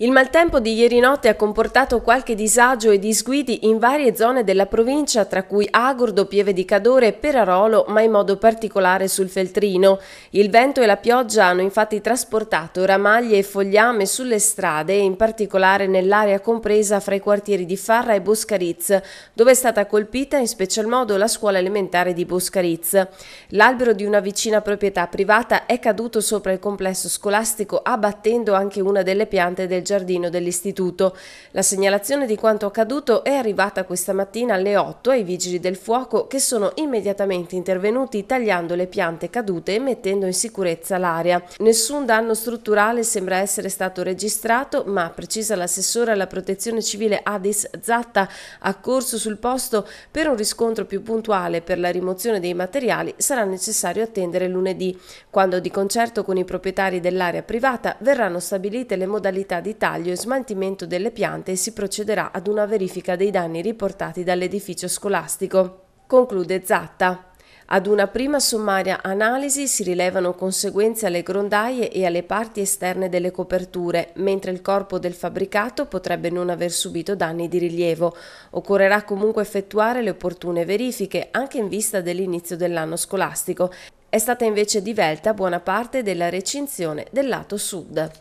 Il maltempo di ieri notte ha comportato qualche disagio e disguidi in varie zone della provincia, tra cui Agordo, Pieve di Cadore e Perarolo, ma in modo particolare sul Feltrino. Il vento e la pioggia hanno infatti trasportato ramaglie e fogliame sulle strade, in particolare nell'area compresa fra i quartieri di Farra e Boscariz, dove è stata colpita in special modo la scuola elementare di Boscariz. L'albero di una vicina proprietà privata è caduto sopra il complesso scolastico, abbattendo anche una delle piante del giardino dell'istituto. La segnalazione di quanto accaduto è arrivata questa mattina alle 8 ai vigili del fuoco che sono immediatamente intervenuti tagliando le piante cadute e mettendo in sicurezza l'area. Nessun danno strutturale sembra essere stato registrato, ma precisa l'assessore alla protezione civile Adis Zatta, accorso sul posto per un riscontro più puntuale per la rimozione dei materiali sarà necessario attendere lunedì, quando di concerto con i proprietari dell'area privata verranno stabilite le modalità di taglio e smaltimento delle piante e si procederà ad una verifica dei danni riportati dall'edificio scolastico. Conclude Zatta. Ad una prima sommaria analisi si rilevano conseguenze alle grondaie e alle parti esterne delle coperture, mentre il corpo del fabbricato potrebbe non aver subito danni di rilievo. Occorrerà comunque effettuare le opportune verifiche anche in vista dell'inizio dell'anno scolastico. È stata invece divelta buona parte della recinzione del lato sud.